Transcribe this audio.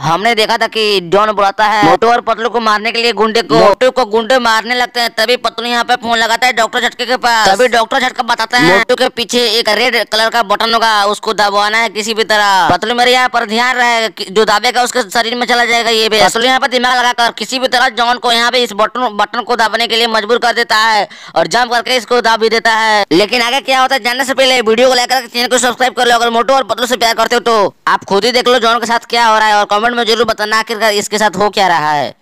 हमने देखा था कि डॉन बुलाता है मोटू और पतलू को मारने के लिए गुंडे को मोटू को गुंडे मारने लगते हैं तभी पतलू यहाँ पे फोन लगाता है डॉक्टर झटके के पास तभी डॉक्टर झटका बताता है मोटू के पीछे एक रेड कलर का बटन होगा उसको दबाना है किसी भी तरह पतलू मेरे यहाँ पर ध्यान रहे जो दबेगा उसके शरीर में चला जाएगा ये भी पतलू यहाँ पर दिमाग लगाकर किसी भी तरह जॉन को यहाँ पे इस बटन बटन को दबाने के लिए मजबूर कर देता है और जम करके इसको दब भी देता है लेकिन आगे क्या होता है जानने से पहले वीडियो को लाइक करके चैनल को सब्सक्राइब कर लो अगर मोटू और पतलू से प्यार करते हो तो आप खुद ही देख लो जॉन के साथ क्या हो रहा है और कॉमेंट कमेंट में जरूर बताना आखिरकार इसके साथ हो क्या रहा है